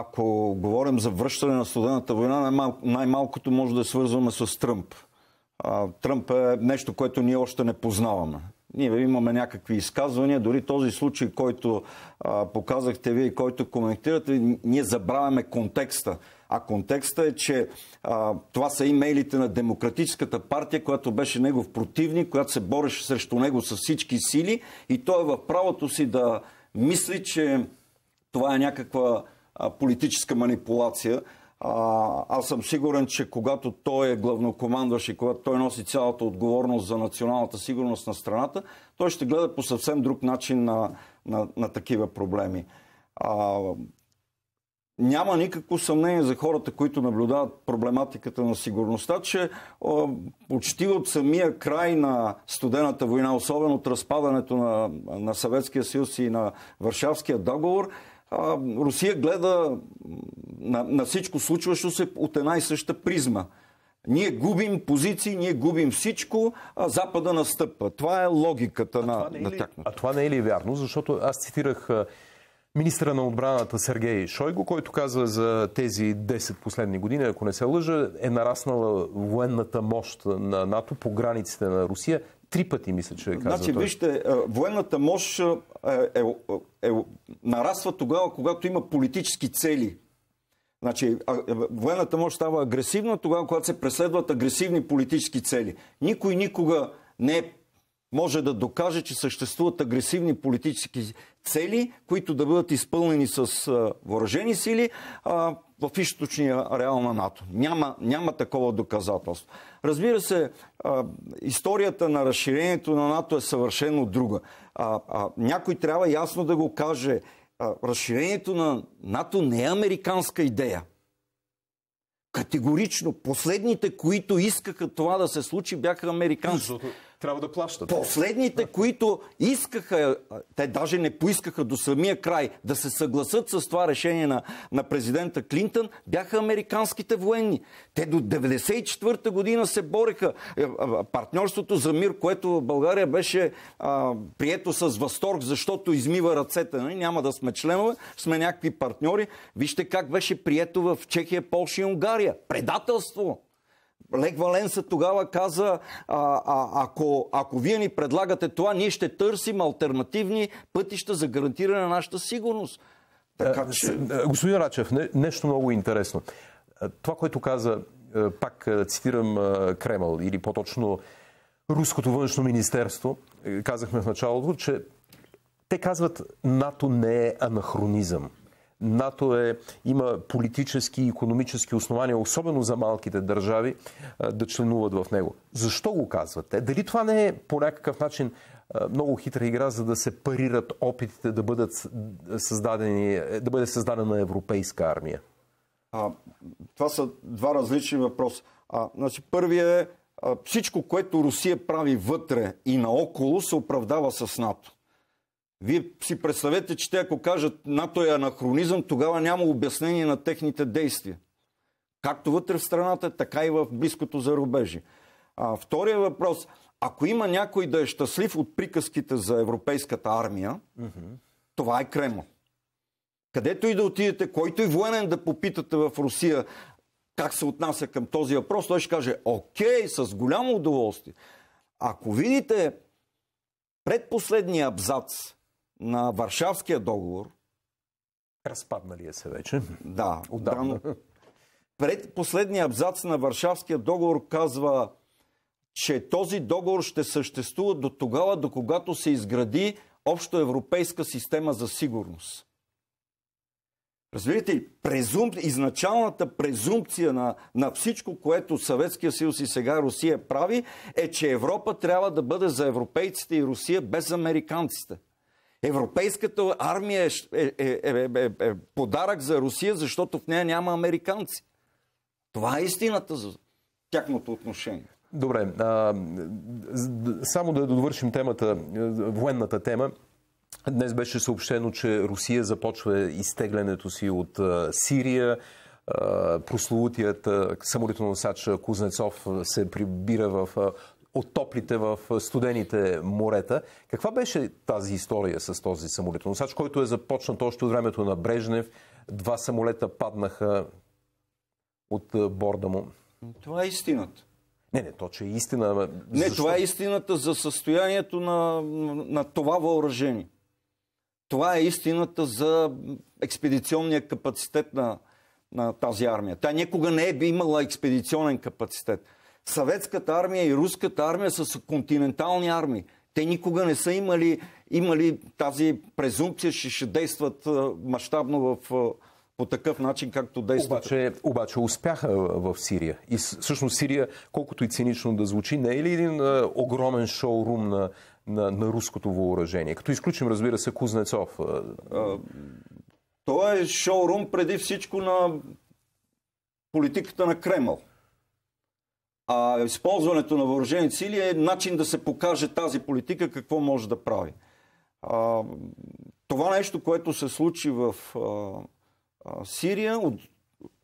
ако говорим за връщане на студената война, най-малкото може да свързваме с Тръмп. Тръмп е нещо, което ние още не познаваме. Ние имаме някакви изказвания, дори този случай, който а, показахте вие и който коментирате, ние забравяме контекста. А контекста е, че а, това са имейлите на Демократическата партия, която беше негов противник, която се бореше срещу него с всички сили и той е в правото си да мисли, че това е някаква политическа манипулация. А, аз съм сигурен, че когато той е главнокомандващ и когато той носи цялата отговорност за националната сигурност на страната, той ще гледа по съвсем друг начин на, на, на такива проблеми. А, няма никакво съмнение за хората, които наблюдават проблематиката на сигурността, че почти от самия край на студената война, особено от разпадането на, на Съветския съюз и на Варшавския договор, Русия гледа на, на всичко случващо се от една и съща призма. Ние губим позиции, ние губим всичко, а Запада настъпва. Това е логиката а на, е на, на тяхното. А това не е ли вярно? Защото аз цитирах министра на отбраната Сергей Шойго, който казва за тези 10 последни години, ако не се лъжа, е нараснала военната мощ на НАТО по границите на Русия. Три пъти, мисля, че е казва Значи, той. вижте, военната мощ е, е, е, нараства тогава, когато има политически цели. Значи, е, военната мощ става агресивна тогава, когато се преследват агресивни политически цели. Никой никога не е може да докаже, че съществуват агресивни политически цели, които да бъдат изпълнени с въоръжени сили а, в източния реал на НАТО. Няма, няма такова доказателство. Разбира се, а, историята на разширението на НАТО е съвършено друга. А, някой трябва ясно да го каже. разширението на НАТО не е американска идея. Категорично. Последните, които искаха това да се случи, бяха американците трябва да плащат. Последните, които искаха, те даже не поискаха до самия край да се съгласат с това решение на, на президента Клинтън, бяха американските военни. Те до 1994 година се бореха. Е, партньорството за мир, което в България беше а, прието с възторг, защото измива ръцете. Нали? Няма да сме членове, сме някакви партньори. Вижте как беше прието в Чехия, Полша и Унгария. Предателство! Лек Валенса тогава каза, а, а, ако, ако вие ни предлагате това, ние ще търсим альтернативни пътища за гарантиране на нашата сигурност. Така, е, че... Е, господин Рачев, нещо много интересно. Е, това, което каза, пак цитирам Кремъл, или по-точно Руското външно министерство, казахме в началото, че те казват, НАТО не е анахронизъм. НАТО е, има политически и економически основания, особено за малките държави, да членуват в него. Защо го казвате? Дали това не е по някакъв начин много хитра игра, за да се парират опитите да, бъдат създадени, да бъде създадена европейска армия? А, това са два различни въпроса. А, значи, първият е а, всичко, което Русия прави вътре и наоколо, се оправдава с НАТО. Вие си представете, че те ако кажат НАТО е анахронизъм, тогава няма обяснение на техните действия. Както вътре в страната, така и в близкото зарубежие. А, втория въпрос. Ако има някой да е щастлив от приказките за европейската армия, mm-hmm. това е Кремо. Където и да отидете, който и военен да попитате в Русия как се отнася към този въпрос, той ще каже, окей, с голямо удоволствие. Ако видите предпоследния абзац на Варшавския договор. е се вече. Да, отдавна. Пред последния абзац на Варшавския договор казва, че този договор ще съществува до тогава, до когато се изгради общоевропейска система за сигурност. Разбирате ли, презум... изначалната презумпция на, на всичко, което Съветския съюз и сега Русия прави, е, че Европа трябва да бъде за европейците и Русия без американците. Европейската армия е, е, е, е, е подарък за Русия, защото в нея няма американци. Това е истината за тяхното отношение. Добре, а, само да довършим темата, военната тема. Днес беше съобщено, че Русия започва изтеглянето си от Сирия прословутият самолетоносач Кузнецов се прибира в от топлите в студените морета. Каква беше тази история с този самолетоносач, който е започнат още от времето на Брежнев? Два самолета паднаха от борда му. Това е истината. Не, не, то, че е истина. Не, Защо? това е истината за състоянието на, на това въоръжение. Това е истината за експедиционния капацитет на, на тази армия. Тя никога не е имала експедиционен капацитет съветската армия и руската армия са континентални армии. Те никога не са имали, имали тази презумпция, че ще действат мащабно в по такъв начин, както действат. Обаче, обаче успяха в Сирия. И всъщност Сирия, колкото и цинично да звучи, не е ли един а, огромен шоурум на, на, на руското въоръжение? Като изключим, разбира се, Кузнецов. А, то е шоурум преди всичко на политиката на Кремъл. А използването на въоръжени сили е начин да се покаже тази политика какво може да прави. А, това нещо, което се случи в а, а, Сирия, от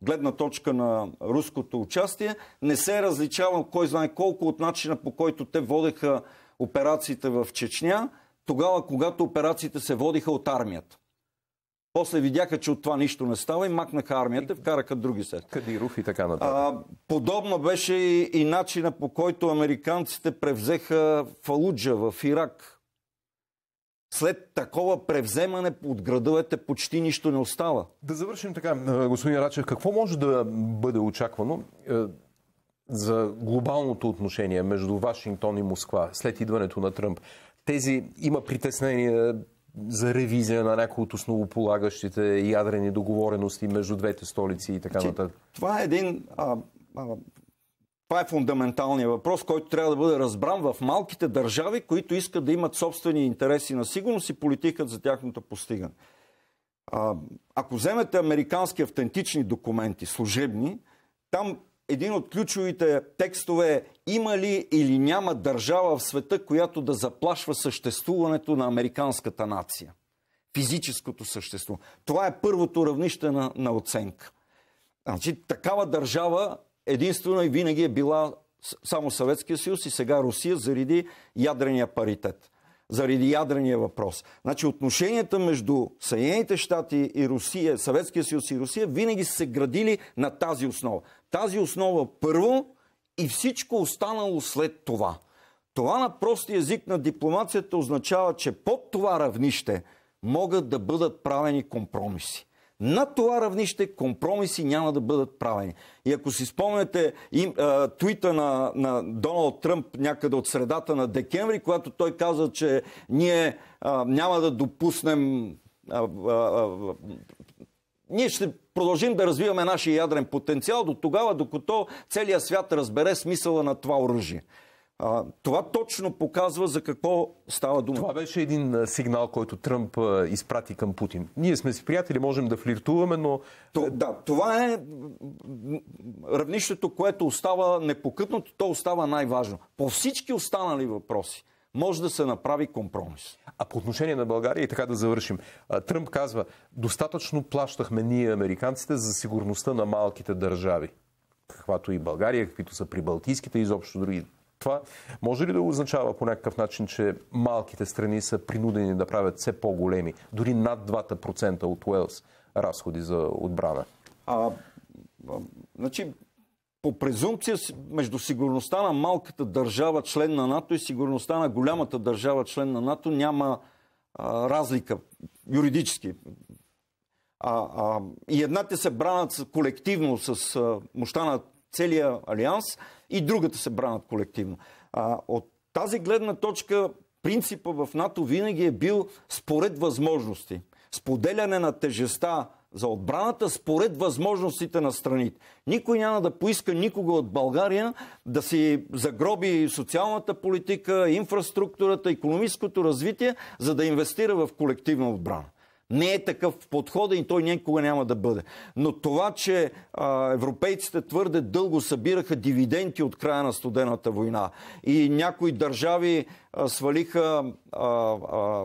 гледна точка на руското участие, не се е различава кой знае колко от начина по който те водеха операциите в Чечня, тогава когато операциите се водиха от армията. После видяха, че от това нищо не става и макнаха армията, вкараха други сет. Кадиров и така нататък. А, подобно беше и, и начина по който американците превзеха Фалуджа в Ирак. След такова превземане от градовете почти нищо не остава. Да завършим така, господин Рачев. Какво може да бъде очаквано за глобалното отношение между Вашингтон и Москва след идването на Тръмп? Тези има притеснения, за ревизия на някои от основополагащите ядрени договорености между двете столици и така значи, нататък? Това е един а, а, това е фундаменталният въпрос, който трябва да бъде разбран в малките държави, които искат да имат собствени интереси на сигурност и политика за тяхното постигане. А, ако вземете американски автентични документи, служебни, там един от ключовите текстове е има ли или няма държава в света, която да заплашва съществуването на американската нация. Физическото същество. Това е първото равнище на, на оценка. Значи, такава държава единствено и винаги е била само Съветския съюз и сега Русия заради ядрения паритет заради ядрения въпрос. Значи отношенията между Съединените щати и Русия, Съветския съюз и Русия винаги са се градили на тази основа. Тази основа първо и всичко останало след това. Това на прости език на дипломацията означава, че под това равнище могат да бъдат правени компромиси. На това равнище компромиси няма да бъдат правени. И ако си спомняте им, а, твита на, на Доналд Тръмп някъде от средата на декември, когато той каза, че ние а, няма да допуснем. А, а, а, ние ще продължим да развиваме нашия ядрен потенциал до тогава, докато целият свят разбере смисъла на това оръжие. А, това точно показва за какво става дума. Това беше един сигнал, който Тръмп а, изпрати към Путин. Ние сме си приятели, можем да флиртуваме, но... То, да, това е равнището, което остава непокътното, то остава най-важно. По всички останали въпроси може да се направи компромис. А по отношение на България и така да завършим. Тръмп казва, достатъчно плащахме ние американците за сигурността на малките държави каквато и България, каквито са прибалтийските, изобщо други това може ли да означава по някакъв начин, че малките страни са принудени да правят все по-големи, дори над 2% от Уелс разходи за отбрана? А, а, значи, по презумпция между сигурността на малката държава член на НАТО и сигурността на голямата държава член на НАТО няма а, разлика юридически. А, а, и едната се бранат колективно с а, мощта на целия алианс и другата се бранат колективно. А, от тази гледна точка принципа в НАТО винаги е бил според възможности. Споделяне на тежеста за отбраната според възможностите на страните. Никой няма да поиска никога от България да си загроби социалната политика, инфраструктурата, економическото развитие, за да инвестира в колективна отбрана. Не е такъв подход, и той никога няма да бъде. Но това, че а, европейците твърде дълго събираха дивиденти от края на студената война и някои държави свалиха а, а,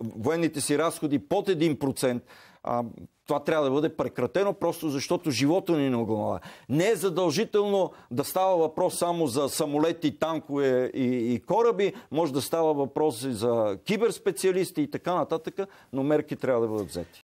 военните си разходи под 1%. А, това трябва да бъде прекратено, просто защото живота ни не оглава. Не е задължително да става въпрос само за самолети, танкове и, и кораби, може да става въпрос и за киберспециалисти и така нататък, но мерки трябва да бъдат взети.